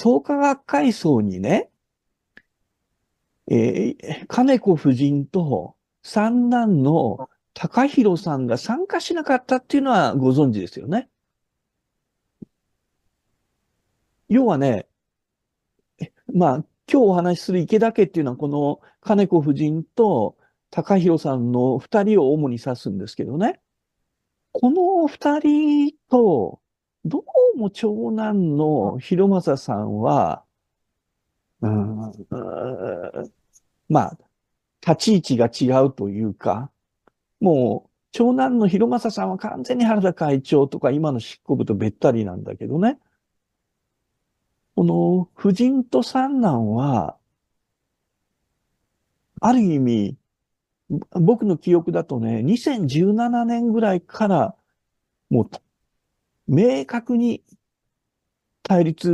創価学会層にね、えー、金子夫人と三男の高弘さんが参加しなかったっていうのはご存知ですよね。要はね、まあ、今日お話しする池田家っていうのは、この金子夫人と高弘さんの二人を主に指すんですけどね。この二人と、ども長男の広政さんは、うん、まあ、立ち位置が違うというか、もう、長男の広政さんは完全に原田会長とか今の執行部とべったりなんだけどね。この、夫人と三男は、ある意味、僕の記憶だとね、2017年ぐらいから、もう明確に対立